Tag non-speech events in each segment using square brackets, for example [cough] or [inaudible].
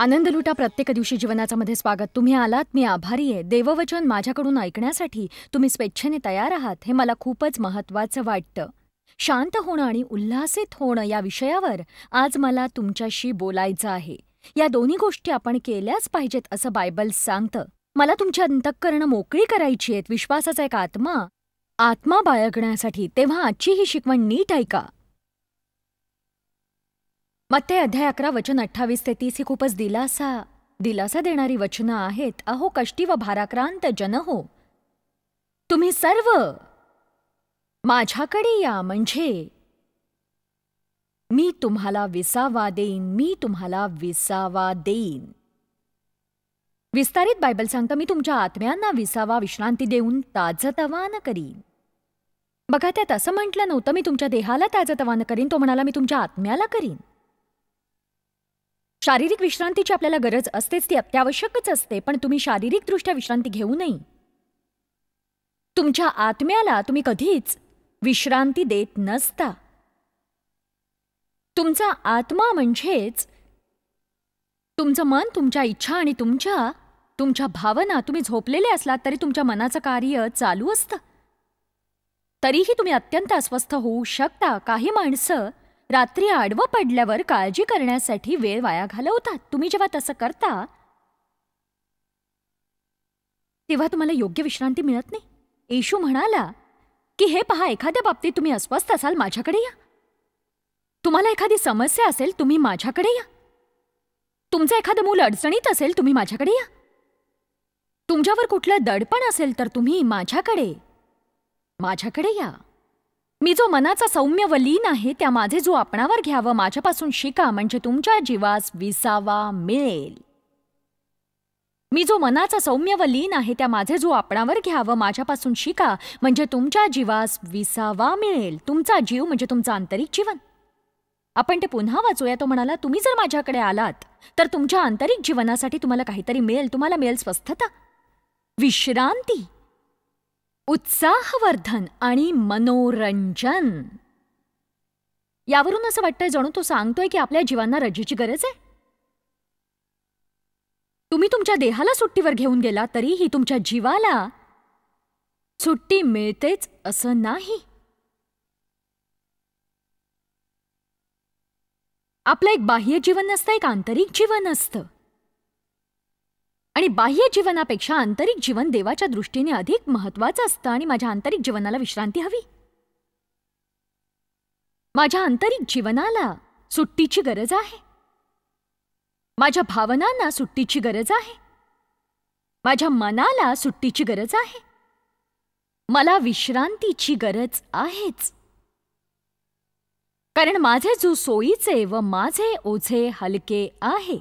आनंद लुटा प्रत्येक दिवशी जीवनाचा मध्ये स्वागत तुम्ही आलात मी आभारी आहे देववचन माझ्याकडून ऐकण्यासाठी तुम्ही स्वेच्छेने तयार आहात हे मला खूपच महत्वाचं वाटतं शांत होणं आणि उल्हासित होणं या विषयावर आज मला तुमच्याशी बोलायचं आहे या दोन्ही गोष्टी आपण केल्याच पाहिजेत असं बायबल सांगतं मला तुमची अंतःकरणं मोकळी करायची आहेत विश्वासाचा एक आत्मा आत्मा बाळगण्यासाठी तेव्हा आजची ही शिकवण नीट ऐका मग ते अध्याय अकरा वचन अठ्ठावीस ते तीस ही खूपच दिलासा दिलासा देणारी वचनं आहेत अहो कष्टी व भाराक्रांत जन हो तुम्ही सर्व माझ्याकडे या म्हणजे मी तुम्हाला विसावा देईन मी तुम्हाला विसावा देईन विस्तारित बायबल सांगतं मी तुमच्या आत्म्यांना विसावा विश्रांती देऊन ताजतवान करीन बघा त्यात असं म्हटलं नव्हतं मी तुमच्या देहाला ताजतवान करीन तो म्हणाला मी तुमच्या आत्म्याला करीन शारीरिक विश्रांतीची आपल्याला गरज असतेच ती अत्यावश्यकच असते पण तुम्ही शारीरिकदृष्ट्या विश्रांती घेऊ नये तुमच्या आत्म्याला तुम्ही कधीच विश्रांती देत नसता तुमचा आत्मा म्हणजेच तुमचं मन तुमच्या इच्छा आणि तुमच्या तुमच्या भावना तुम्ही झोपलेले असलात तरी तुमच्या मनाचं कार्य चालू असतं तरीही तुम्ही अत्यंत अस्वस्थ होऊ शकता काही माणसं रात्री आडवं पडल्यावर काळजी करण्यासाठी वेळ वाया घालवतात तुम्ही जेव्हा तसं करता तेव्हा तुम्हाला योग्य विश्रांती मिळत नाही येशू म्हणाला की हे पहा एखाद्या बाबतीत तुम्ही अस्वस्थ असाल माझ्याकडे या तुम्हाला एखादी समस्या असेल तुम्ही माझ्याकडे या तुमचं एखादं मूल अडचणीत असेल तुम्ही माझ्याकडे या तुमच्यावर कुठलं दडपण असेल तर तुम्ही माझ्याकडे माझ्याकडे या मी जो मनाचा सौम्य व लीन आहे त्या माझे जो आपणावर घ्यावं माझ्यापासून शिका म्हणजे तुमच्या जीवास विसावा मिळेल मी जो मनाचा सौम्य व लीन आहे त्या माझे जो आपणावर घ्यावं माझ्यापासून शिका म्हणजे तुमच्या जीवास विसावा मिळेल तुमचा जीव म्हणजे तुमचं आंतरिक जीवन आपण ते पुन्हा वाचूया तो म्हणाला तुम्ही जर माझ्याकडे आलात तर तुमच्या आंतरिक जीवनासाठी तुम्हाला काहीतरी मिळेल तुम्हाला मिळेल स्वस्थता विश्रांती उत्साहवर्धन आणि मनोरंजन यावरून असं वाटतंय जणू तो सांगतोय की आपल्या जीवांना रजेची गरज आहे तुम्ही तुमच्या देहाला सुट्टीवर घेऊन गेला तरीही तुमच्या जीवाला सुट्टी मिळतेच असं नाही आपलं एक बाह्य जीवन नसतं एक आंतरिक जीवन असतं आणि बाह्य जीवनापेक्षा आंतरिक जीवन देवाच्या दृष्टीने अधिक महत्वाचं असतं आणि माझ्या आंतरिक जीवनाला विश्रांती हवी माझ्या आंतरिक जीवनाला सुट्टीची गरज आहे माझ्या भावनांना सुट्टीची गरज आहे माझ्या मनाला सुट्टीची गरज आहे मला विश्रांतीची गरज आहेच कारण माझे जो सोयीचे व माझे ओझे हलके आहे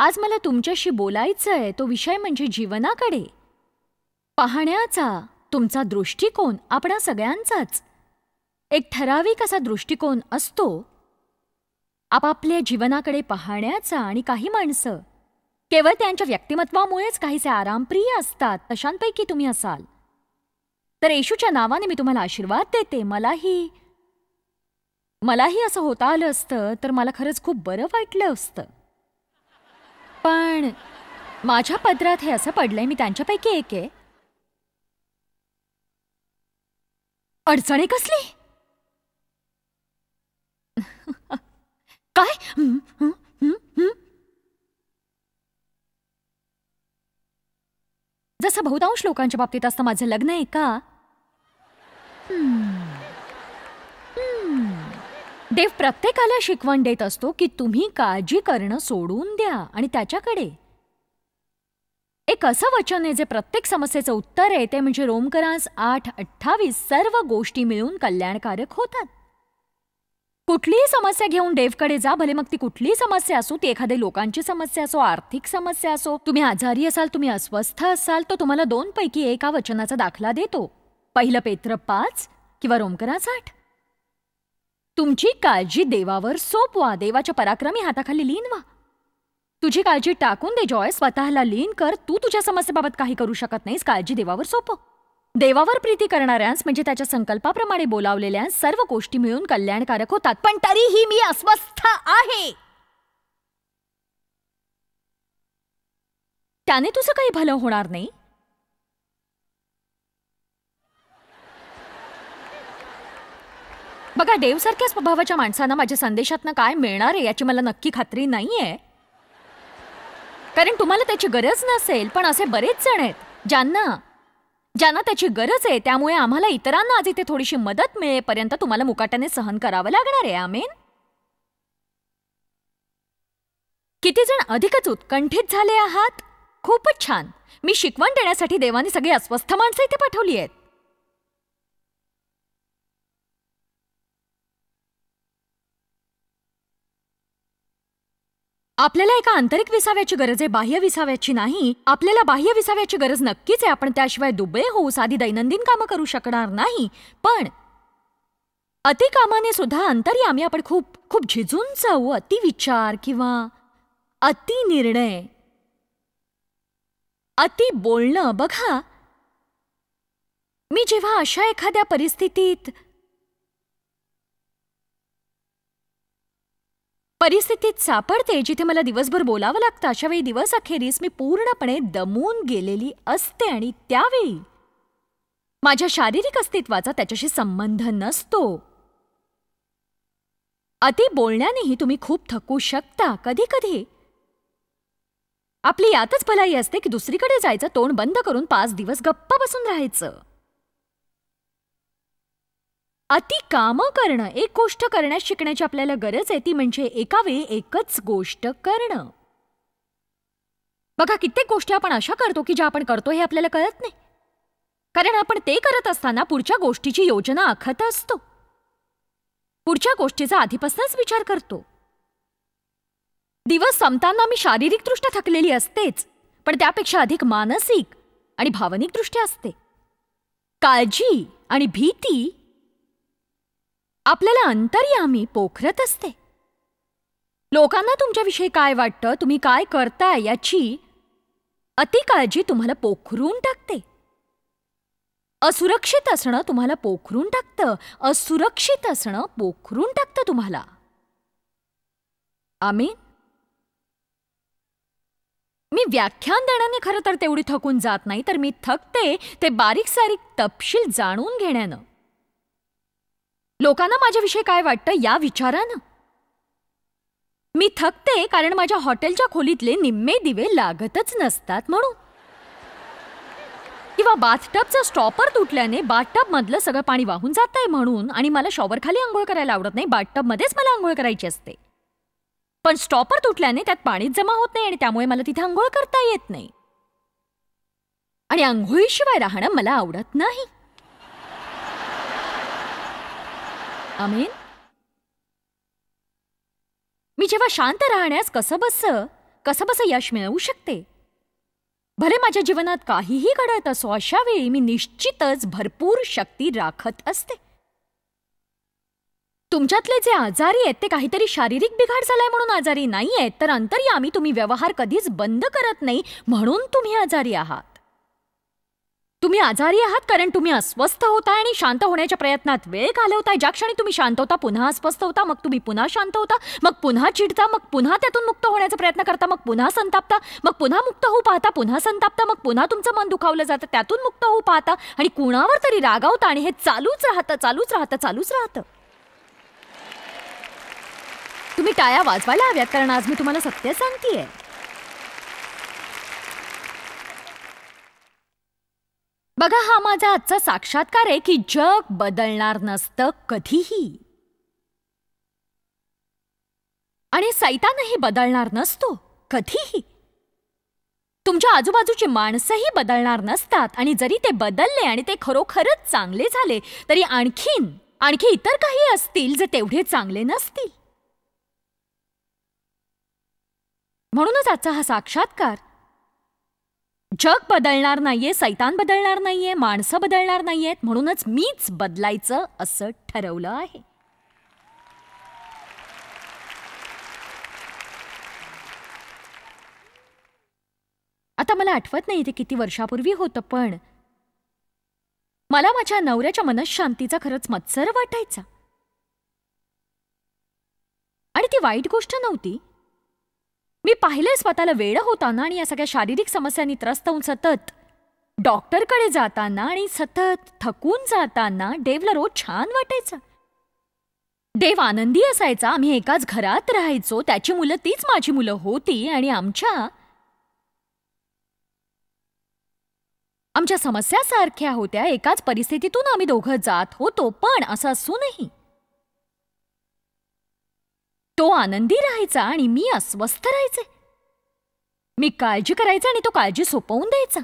आज मला तुमच्याशी बोलायचं आहे तो विषय म्हणजे जीवनाकडे पाहण्याचा तुमचा दृष्टिकोन आपणा सगळ्यांचाच एक ठराविक असा दृष्टिकोन असतो आपापल्या जीवनाकडे पाहण्याचा आणि काही माणसं केवळ त्यांच्या व्यक्तिमत्वामुळेच काहीसे आरामप्रिय असतात तशांपैकी तुम्ही असाल तर येशूच्या नावाने मी तुम्हाला आशीर्वाद देते मलाही मलाही असं होता आलं असतं तर मला खरंच खूप बरं वाटलं असतं पण माझ्या पदरात हे असं पडलंय मी त्यांच्यापैकी एक आहे अडचणी कसली काय जसं बहुतांश लोकांच्या बाबतीत असतं माझं लग्न आहे का देव प्रत्येकाला शिकवण देत असतो की तुम्ही काळजी करणं सोडून द्या आणि त्याच्याकडे एक असं वचन आहे जे प्रत्येक समस्येचं उत्तर आहे ते म्हणजे रोमकरांस आठ अठ्ठावीस सर्व गोष्टी मिळून कल्याणकारक होतात कुठलीही समस्या घेऊन डेवकडे जा भले मग ती कुठलीही समस्या असो ती एखाद्या लोकांची समस्या असो आर्थिक समस्या असो तुम्ही आजारी असाल तुम्ही अस्वस्थ असाल तो तुम्हाला दोन पैकी एका वचनाचा दाखला देतो पहिलं पेत्र पाच किंवा रोमकरांस आठ तुमची काळजी देवावर सोपवा देवाच्या पराक्रमी हाताखाली लीन व्हा तुझी काळजी टाकून दे जॉय स्वतःला लीन कर तू तुझ्या समस्येबाबत काही करू शकत नाहीस काळजी देवावर सोप देवावर प्रीती करणाऱ्यांस म्हणजे त्याच्या संकल्पाप्रमाणे बोलावलेल्या सर्व गोष्टी मिळून कल्याणकारक होतात पण तरीही मी अस्वस्थ आहे त्याने तुझं काही भलं होणार नाही बघा देवसारख्या स्वभावाच्या माणसांना माझ्या संदेशातनं काय मिळणार आहे याची मला नक्की खात्री नाही आहे कारण तुम्हाला त्याची गरज नसेल पण असे बरेच जण आहेत ज्यांना ज्यांना त्याची गरज आहे त्यामुळे आम्हाला इतरांना आज इथे थोडीशी मदत मिळेपर्यंत तुम्हाला मुकाट्याने सहन करावं लागणार आहे आमेन किती जण अधिकच उत्कंठित झाले आहात खूपच छान मी शिकवण देण्यासाठी देवाने सगळी अस्वस्थ माणसं इथे पाठवली आहेत आपल्याला एका आंतरिक विसाव्याची गरज आहे बाह्य विसाव्याची नाही आपल्याला बाह्य विसाव्याची गरज नक्कीच आहे आपण त्याशिवाय दुबळे होऊ साधी दैनंदिन कामं करू शकणार नाही पण अतिकामाने सुद्धा आम्ही आपण खूप खूप झिजून जाऊ अतिविचार किंवा अतिनिर्णय अति बोलणं बघा मी जेव्हा अशा एखाद्या परिस्थितीत परिस्थितीत सापडते जिथे मला दिवसभर बोलावं लागतं अशा वेळी दिवस अखेरीस मी पूर्णपणे दमून गेलेली असते आणि त्यावेळी माझ्या शारीरिक अस्तित्वाचा त्याच्याशी संबंध नसतो अति बोलण्यानेही तुम्ही खूप थकू शकता कधी कधी आपली यातच भलाई असते की दुसरीकडे जायचं तोंड बंद करून पाच दिवस गप्पा बसून राहायचं अति कामं करणं एक गोष्ट करण्यास शिकण्याची आपल्याला गरज आहे ती म्हणजे एका वेळी एकच गोष्ट करणं बघा कित्येक गोष्टी आपण अशा करतो की ज्या आपण करतो हे आपल्याला कळत नाही कारण आपण ते करत असताना पुढच्या गोष्टीची योजना आखत असतो पुढच्या गोष्टीचा आधीपासूनच विचार करतो दिवस संपताना मी शारीरिकदृष्ट्या थकलेली असतेच पण त्यापेक्षा अधिक मानसिक आणि भावनिकदृष्ट्या असते काळजी आणि भीती आपल्याला अंतर्यामी पोखरत असते लोकांना तुमच्याविषयी काय वाटतं तुम्ही काय करताय याची अति काळजी तुम्हाला पोखरून टाकते असुरक्षित असणं तुम्हाला पोखरून टाकतं असुरक्षित असणं पोखरून टाकतं तुम्हाला आम्ही मी व्याख्यान देण्याने खरं तर तेवढी थकून जात नाही तर मी थकते ते बारीक सारीक तपशील जाणून घेण्यानं लोकांना माझ्याविषयी काय वाटतं या विचारानं मी थकते कारण माझ्या हॉटेलच्या खोलीतले निम्मे दिवे लागतच नसतात म्हणून किंवा बाथटबचा स्टॉपर तुटल्याने मधलं सगळं पाणी वाहून जात आहे म्हणून आणि मला शॉवरखाली आंघोळ करायला आवडत नाही बाथटबमध्येच मला आंघोळ करायची असते पण स्टॉपर तुटल्याने त्यात पाणीच जमा होत नाही आणि त्यामुळे मला तिथे आंघोळ करता येत नाही आणि आंघोळीशिवाय राहणं मला आवडत नाही अमीन मी जेव्हा शांत राहण्यास कसबस कसबस यश मिळवू शकते भले माझ्या जीवनात काहीही घडत असो अशा वेळी मी निश्चितच भरपूर शक्ती राखत असते तुमच्यातले जे आजारी आहेत ते काहीतरी शारीरिक बिघाड झालाय म्हणून आजारी नाही आहेत तर अंतर्यामी तुम्ही व्यवहार कधीच बंद करत नाही म्हणून तुम्ही आजारी आहात तुम्ही आजारी आहात कारण तुम्ही अस्वस्थ होता आणि शांत होण्याच्या प्रयत्नात वेळ घालवताय ज्या क्षणी तुम्ही शांत होता पुन्हा अस्वस्थ होता मग तुम्ही पुन्हा शांत होता मग पुन्हा चिडता मग पुन्हा त्यातून मुक्त होण्याचा प्रयत्न करता मग पुन्हा संतापता मग पुन्हा मुक्त होऊ पाहता पुन्हा संतापता मग पुन्हा तुमचं मन दुखावलं जातं त्यातून मुक्त होऊ पाहता आणि कुणावर तरी रागावता आणि हे चालूच राहतं चालूच राहतं चालूच राहतं तुम्ही टाया वाजवायला हव्यात कारण आज मी तुम्हाला सत्य सांगतेय बघा हा माझा आजचा साक्षात्कार आहे की जग बदलणार नसतं कधीही आणि सैतानही बदलणार नसतो कधीही तुमच्या आजूबाजूची माणसंही बदलणार नसतात आणि जरी ते बदलले आणि ते खरोखरच चांगले झाले तरी आणखीन आणखी इतर काही असतील जे तेवढे चांगले नसतील म्हणूनच आजचा हा साक्षात्कार जग बदलणार नाहीये सैतान बदलणार नाहीये माणसं बदलणार नाहीयेत म्हणूनच मीच बदलायचं असं ठरवलं आहे आता मला आठवत नाही ते किती वर्षापूर्वी होतं पण मला माझ्या नवऱ्याच्या मनशांतीचा खरंच मत्सर वाटायचा आणि ती वाईट गोष्ट नव्हती मी पाहिलंय स्वतःला वेळ होताना आणि या सगळ्या शारीरिक समस्यांनी त्रस्त होऊन सतत डॉक्टरकडे जाताना आणि सतत थकून जाताना डेवला रोज छान वाटायचा देव आनंदी असायचा आम्ही एकाच घरात राहायचो त्याची मुलं तीच माझी मुलं होती आणि आमच्या आमच्या समस्या सारख्या होत्या एकाच परिस्थितीतून आम्ही दोघं जात होतो पण असं असूनही तो आनंदी राहायचा आणि मी अस्वस्थ राहायचे मी काळजी करायचं आणि तो काळजी सोपवून द्यायचा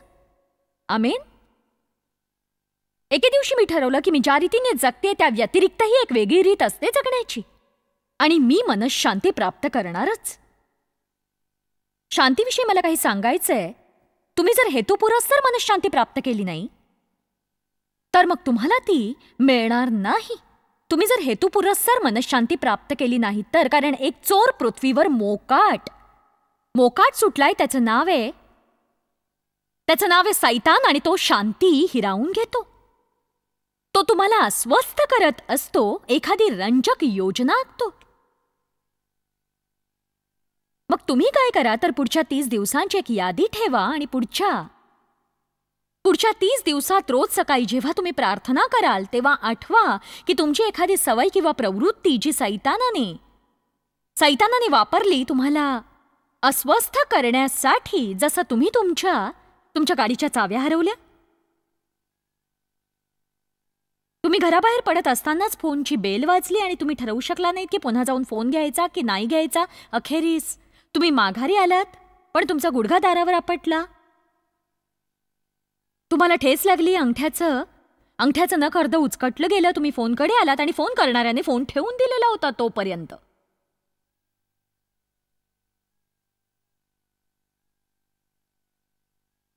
आमेन एके दिवशी मी ठरवलं की मी ज्या रीतीने जगते त्या व्यतिरिक्तही एक वेगळी रीत असते जगण्याची आणि मी मनशांती प्राप्त करणारच शांतीविषयी मला काही सांगायचंय तुम्ही जर हेतुपुरस्सर मनशांती प्राप्त केली नाही तर मग तुम्हाला ती मिळणार नाही तुम्ही जर हेतुपुरस्सर मनशांती प्राप्त केली नाही तर कारण एक चोर पृथ्वीवर मोकाट मोकाट सुटलाय त्याचं नाव आहे त्याचं नाव आहे सैतान आणि तो शांती हिरावून घेतो तो तुम्हाला अस्वस्थ करत असतो एखादी रंजक योजना आखतो मग तुम्ही काय करा तर पुढच्या तीस दिवसांची एक यादी ठेवा आणि पुढच्या पुढच्या तीस दिवसात रोज सकाळी जेव्हा तुम्ही प्रार्थना कराल तेव्हा आठवा की तुमची एखादी सवय किंवा प्रवृत्ती जी सैतानाने सैतानाने वापरली तुम्हाला अस्वस्थ करण्यासाठी जसं तुम्ही तुमच्या तुमच्या गाडीच्या चाव्या हरवल्या तुम्ही घराबाहेर पडत असतानाच फोनची बेल वाजली आणि तुम्ही ठरवू शकला नाहीत की पुन्हा जाऊन फोन घ्यायचा की नाही घ्यायचा अखेरीस तुम्ही माघारी आलात पण तुमचा गुडघा दारावर आपटला तुम्हाला ठेस लागली अंगठ्याचं अंगठ्याचं नख अर्ध उचकटलं गेलं तुम्ही फोनकडे आलात आणि फोन करणाऱ्याने फोन ठेवून दिलेला होता तोपर्यंत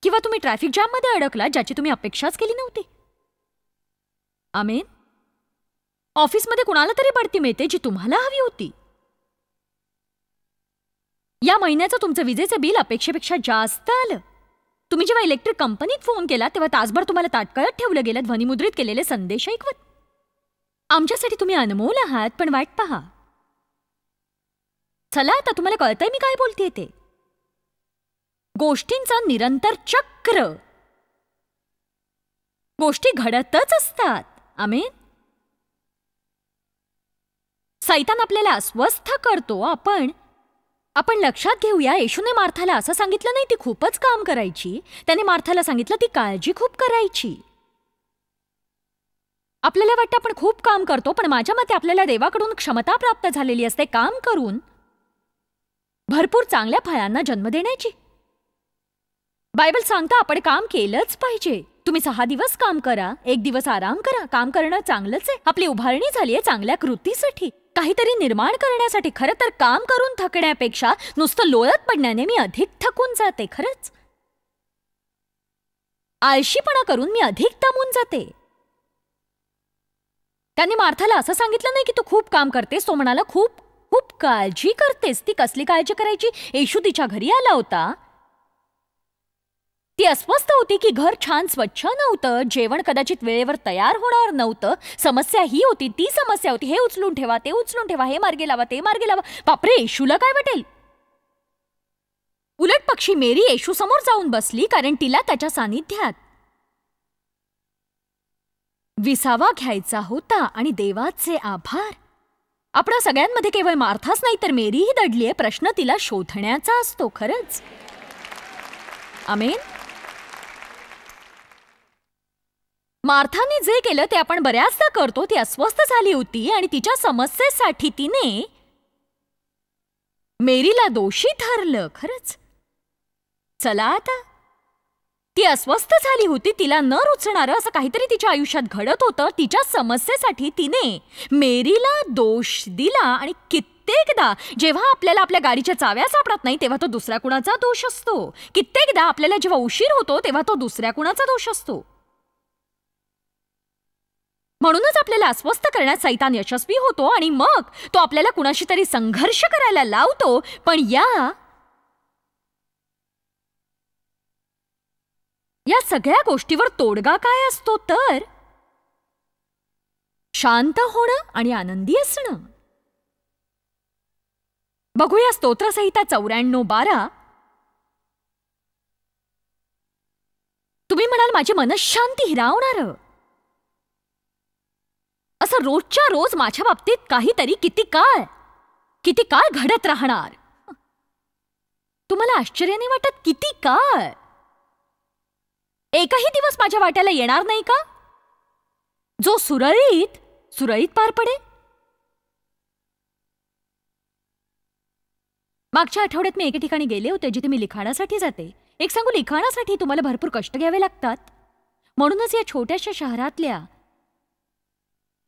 किंवा तुम्ही ट्रॅफिक जॅममध्ये अडकलात ज्याची तुम्ही अपेक्षाच केली नव्हती आमेन ऑफिसमध्ये कुणाला तरी बढती मिळते जी तुम्हाला हवी होती या महिन्याचं तुमचं विजेचं बिल अपेक्षेपेक्षा जास्त आलं तुम्ही जेव्हा इलेक्ट्रिक कंपनीत फोन केला तेव्हा तासभर तुम्हाला ताटकळत ठेवलं गेलं ध्वनिमुद्रित केलेले संदेश ऐकवत आमच्यासाठी तुम्ही अनमोल आहात पण वाट पहा चला आता तुम्हाला कळतंय मी काय बोलते ते गोष्टींचा निरंतर चक्र गोष्टी घडतच असतात आमेन सैतान आपल्याला अस्वस्थ करतो आपण आपण लक्षात घेऊया येशूने मार्थाला असं सांगितलं नाही ती खूपच काम करायची त्याने मार्थाला सांगितलं ती काळजी खूप करायची आपल्याला वाटतं आपण खूप काम करतो पण माझ्या मते आपल्याला देवाकडून क्षमता प्राप्त झालेली असते काम करून भरपूर चांगल्या फळांना जन्म देण्याची बायबल सांगता आपण काम केलंच पाहिजे तुम्ही सहा दिवस काम करा एक दिवस आराम करा काम करणं चांगलंच आहे आपली उभारणी झाली आहे चांगल्या कृतीसाठी काहीतरी निर्माण करण्यासाठी खरं तर काम करून थकण्यापेक्षा नुसतं लोळत पडण्याने मी अधिक थकून जाते खरंच आळशीपणा करून मी अधिक दमून जाते त्यांनी मार्थाला असं सांगितलं नाही की तू खूप काम करतेस तो म्हणाला खूप खूप काळजी करतेस ती कसली काळजी करायची येशू तिच्या घरी आला होता ती अस्वस्थ होती की घर छान स्वच्छ नव्हतं जेवण कदाचित वेळेवर तयार होणार नव्हतं समस्या ही होती ती समस्या होती हे उचलून ठेवा ते उचलून ठेवा हे मार्गे लावा ते मार्गे लावा बापरे येशूला काय वाटेल उलट पक्षी मेरी येशू समोर जाऊन बसली कारण तिला त्याच्या सानिध्यात विसावा घ्यायचा होता आणि देवाचे आभार आपण सगळ्यांमध्ये केवळ मार्थाच नाही तर मेरीही दडलीये प्रश्न तिला शोधण्याचा असतो खरंच आमेन मार्थाने जे केलं ते आपण बऱ्याचदा करतो ती अस्वस्थ झाली होती आणि तिच्या समस्येसाठी तिने मेरीला दोषी ठरलं खरंच चला आता ती अस्वस्थ झाली होती तिला न रुचणार असं काहीतरी तिच्या आयुष्यात घडत होतं तिच्या समस्येसाठी तिने मेरीला दोष दिला आणि कित्येकदा जेव्हा आपल्याला आपल्या गाडीच्या चाव्या सापडत नाही तेव्हा तो दुसऱ्या कुणाचा दोष असतो कित्येकदा आपल्याला जेव्हा उशीर होतो तेव्हा तो दुसऱ्या कुणाचा दोष असतो म्हणूनच आपल्याला अस्वस्थ करण्यात सैतान यशस्वी होतो आणि मग तो आपल्याला कुणाशी तरी संघर्ष करायला लावतो पण या या सगळ्या गोष्टीवर तोडगा काय असतो तर शांत होणं आणि आनंदी असणं बघूया स्तोत्रसहिता चौऱ्याण्णव बारा तुम्ही म्हणाल माझी मनशांती हिरावणार असं रोजच्या रोज माझ्या बाबतीत काहीतरी किती काळ किती काळ घडत राहणार तुम्हाला आश्चर्याने वाटत किती काळ एकही दिवस माझ्या वाट्याला येणार नाही का जो सुरळीत सुरळीत पार पडे मागच्या आठवड्यात मी एके ठिकाणी गेले होते जिथे मी लिखाणासाठी जाते एक सांगू लिखाणासाठी तुम्हाला भरपूर कष्ट घ्यावे लागतात म्हणूनच या छोट्याशा शहरातल्या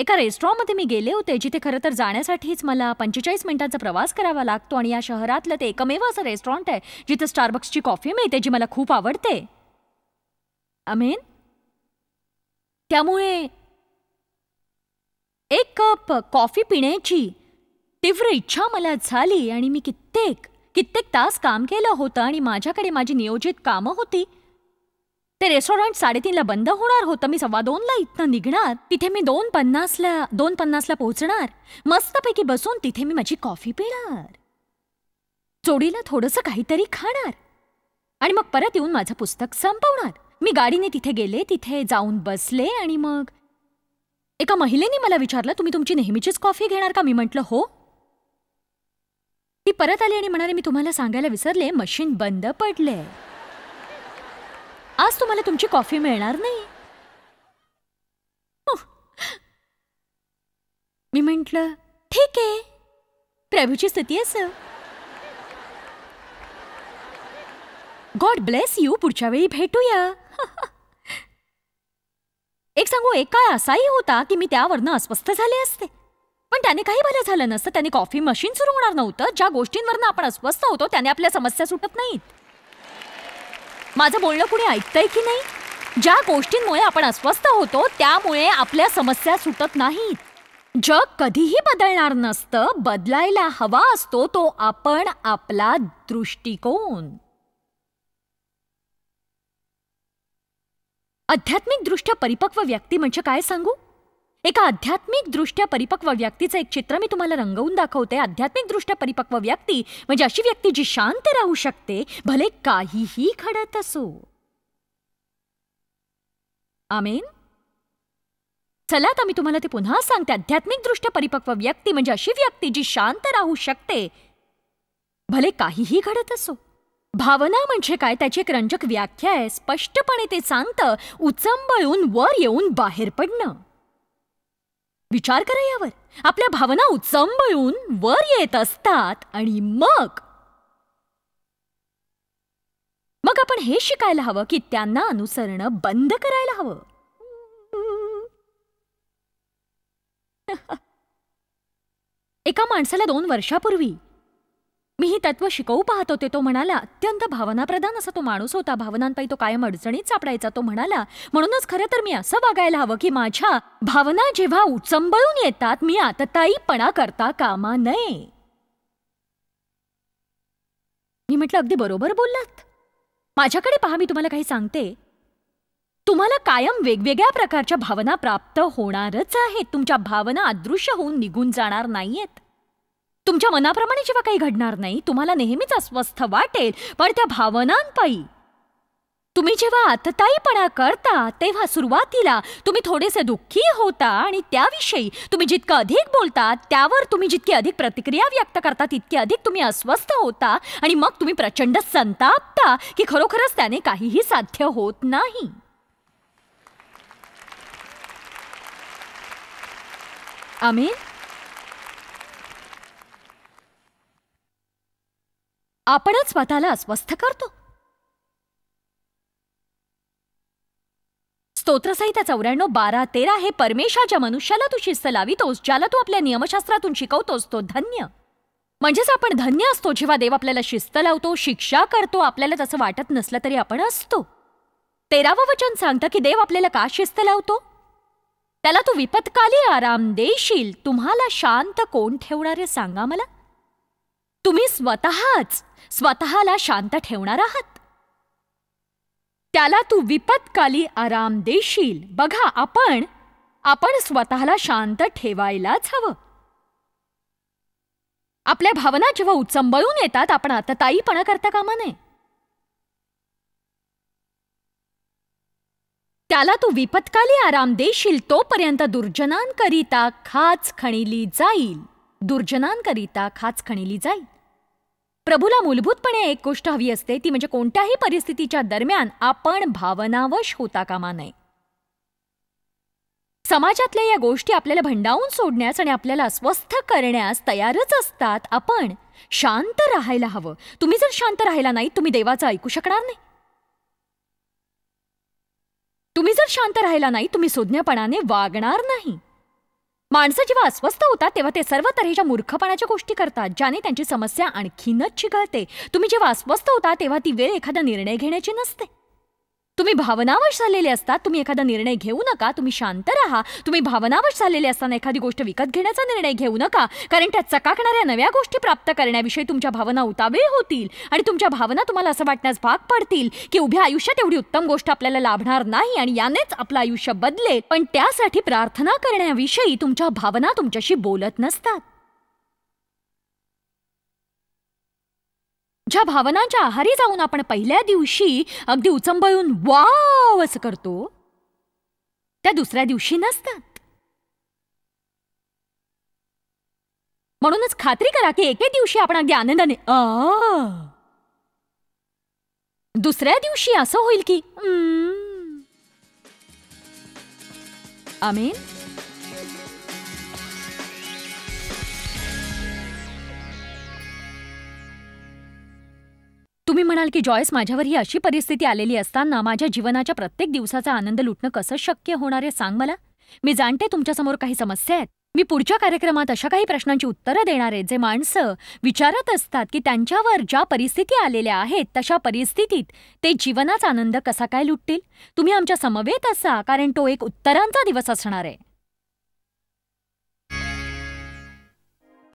एका रेस्टॉरंटमध्ये मी गेले होते जिथे खरं तर जाण्यासाठीच मला पंचेचाळीस मिनिटांचा प्रवास करावा लागतो आणि या शहरातलं ते एकमेव असं रेस्टॉरंट आहे जिथे स्टारबक्सची कॉफी मिळते जी मला खूप आवडते अमेन त्यामुळे एक कप कॉफी पिण्याची तीव्र इच्छा मला झाली आणि मी कित्येक कित्येक तास काम केलं होतं आणि माझ्याकडे माझी नियोजित कामं होती ते रेस्टॉरंट साडेतीनला बंद होणार होतं मी सव्वा दोनला इथनं निघणार तिथे मी दोन पन्नासला दोन पन्नासला पोहोचणार मस्तपैकी बसून तिथे मी माझी कॉफी पिणार चोडीला थोडंसं काहीतरी खाणार आणि मग परत येऊन माझं पुस्तक संपवणार मी गाडीने तिथे गेले तिथे जाऊन बसले आणि मग एका महिलेने मला विचारलं तुम्ही तुमची नेहमीचीच कॉफी घेणार का मी म्हटलं हो ती परत आली आणि म्हणाले मी तुम्हाला सांगायला विसरले मशीन बंद पडले आज तुम्हाला तुमची कॉफी मिळणार नाही मी म्हटलं ठीक आहे प्रभूची स्थिती अस गॉड ब्लेस यू पुढच्या वेळी भेटूया [laughs] एक सांगू एक काळ असाही होता की मी त्यावरनं अस्वस्थ झाले असते पण त्याने काही भलं झालं नसतं त्याने कॉफी मशीन सुरू होणार नव्हतं ज्या गोष्टींवरनं आपण अस्वस्थ होतो त्याने आपल्या समस्या सुटत नाहीत माझं बोलणं कुणी ऐकतंय की नाही ज्या गोष्टींमुळे आपण अस्वस्थ होतो त्यामुळे आपल्या समस्या सुटत नाहीत जग कधीही बदलणार नसतं बदलायला हवा असतो तो आपण आपला दृष्टिकोन आध्यात्मिकदृष्ट्या परिपक्व व्यक्ती म्हणजे काय सांगू एका दृष्ट्या परिपक्व व्यक्तीचं एक चित्र मी तुम्हाला रंगवून दाखवते आध्यात्मिक दृष्ट्या परिपक्व व्यक्ती म्हणजे अशी व्यक्ती जी शांत राहू शकते भले काहीही घडत असो आमेन चला आता मी तुम्हाला ते पुन्हा सांगते आध्यात्मिक दृष्ट्या परिपक्व व्यक्ती म्हणजे अशी व्यक्ती जी शांत राहू शकते भले काहीही घडत असो भावना म्हणजे काय त्याची एक रंजक व्याख्या आहे स्पष्टपणे ते सांगतं उचंबळून वर येऊन बाहेर पडणं विचार करा यावर आपल्या भावना उचंबळून वर येत असतात आणि मग मग आपण हे शिकायला हवं की त्यांना अनुसरणं बंद करायला हवं एका माणसाला दोन वर्षापूर्वी मी ही तत्व शिकवू पाहत होते तो म्हणाला अत्यंत भावनाप्रधान असा तो माणूस होता भावनांपाई तो कायम अडचणीत सापडायचा तो म्हणाला म्हणूनच खरं तर मी असं बघायला हवं की माझ्या भावना जेव्हा उचंबळून येतात मी आतताईपणा करता कामा नये मी म्हटलं अगदी बरोबर बोललात माझ्याकडे पहा मी तुम्हाला काही सांगते तुम्हाला कायम वेगवेगळ्या प्रकारच्या भावना प्राप्त होणारच आहेत तुमच्या भावना अदृश्य होऊन निघून जाणार नाहीयेत तुमच्या मनाप्रमाणे जेव्हा काही घडणार नाही तुम्हाला नेहमीच अस्वस्थ वाटेल पण त्या भावनांपायी तुम्ही जेव्हा आतताईपणा करता तेव्हा सुरुवातीला तुम्ही थोडेसे दुःखी होता आणि त्याविषयी तुम्ही जितकं अधिक बोलता त्यावर तुम्ही जितकी अधिक प्रतिक्रिया व्यक्त करता तितके अधिक तुम्ही अस्वस्थ होता आणि मग तुम्ही प्रचंड संतापता की खरोखरच त्याने काहीही साध्य होत नाही आमीन आपणच स्वतःला अस्वस्थ करतो स्तोत्रसहिता चौऱ्याण्णव बारा तेरा हे परमेशाच्या मनुष्याला तू शिस्त लावितोस ज्याला तू आपल्या नियमशास्त्रातून शिकवतोस तो धन्य म्हणजेच आपण धन्य असतो जेव्हा देव आपल्याला शिस्त लावतो शिक्षा करतो आपल्याला तसं वाटत नसलं तरी आपण असतो तेरावं वचन सांगतं की देव आपल्याला का शिस्त लावतो त्याला तू विपत्काली आराम देशील तुम्हाला शांत कोण ठेवणारे सांगा मला तुम्ही स्वतःच स्वतःला शांत ठेवणार आहात त्याला तू विपत्काली आराम देशील बघा आपण आपण स्वतःला शांत ठेवायलाच हवं आपल्या भावना जेव्हा उचंबळून येतात आपण आता ताईपणा करता कामा नये त्याला तू विपत्काली आराम देशील तोपर्यंत दुर्जनांकरिता खाच खणिली जाईल दुर्जनांकरिता खाच खणिली जाईल प्रभूला मूलभूतपणे एक गोष्ट हवी असते ती म्हणजे कोणत्याही परिस्थितीच्या दरम्यान आपण भावनावश होता कामा नये समाजातल्या या गोष्टी आपल्याला भंडावून सोडण्यास आणि आपल्याला अस्वस्थ करण्यास तयारच असतात आपण शांत राहायला हवं तुम्ही जर शांत राहिला नाही तुम्ही देवाचं ऐकू शकणार नाही तुम्ही जर शांत राहिला नाही तुम्ही सुज्ञपणाने वागणार नाही माणसं जेव्हा अस्वस्थ होतात तेव्हा ते सर्व तऱ्हेच्या मूर्खपणाच्या गोष्टी करतात ज्याने त्यांची समस्या आणखीनच चिघळते तुम्ही जेव्हा अस्वस्थ होता तेव्हा ती वेळ एखादा निर्णय घेण्याची नसते तुम्ही भावनावश झालेले असतात तुम्ही एखादा निर्णय घेऊ नका तुम्ही शांत राहा तुम्ही भावनावश झालेले असताना एखादी गोष्ट विकत घेण्याचा निर्णय घेऊ नका कारण त्या चकाकणाऱ्या नव्या गोष्टी प्राप्त करण्याविषयी तुमच्या भावना उतावीळ होतील आणि तुमच्या भावना तुम्हाला असं वाटण्यास भाग पडतील की उभ्या आयुष्यात एवढी उत्तम गोष्ट आपल्याला लाभणार नाही आणि यानेच आपलं आयुष्य बदलेल पण त्यासाठी प्रार्थना करण्याविषयी तुमच्या भावना तुमच्याशी बोलत नसतात ज्या भावनांच्या आहारी जाऊन आपण पहिल्या दिवशी अगदी उचंबळून वाव असं करतो त्या दुसऱ्या दिवशी नसतात म्हणूनच खात्री करा की एके दिवशी आपण अगदी आनंदाने दुसऱ्या दिवशी असं होईल की आमेन तुम्ही म्हणाल की जॉयस माझ्यावर ही अशी परिस्थिती आलेली असताना माझ्या जीवनाच्या प्रत्येक दिवसाचा आनंद लुटणं कसं शक्य होणार आहे सांग मला मी जाणते तुमच्यासमोर काही समस्या आहेत मी पुढच्या कार्यक्रमात अशा काही प्रश्नांची उत्तरं देणार आहे जे माणसं विचारत असतात की त्यांच्यावर ज्या परिस्थिती आलेल्या आहेत तशा परिस्थितीत ते जीवनाचा आनंद कसा काय लुटतील तुम्ही आमच्या समवेत असा कारण तो एक उत्तरांचा दिवस असणार आहे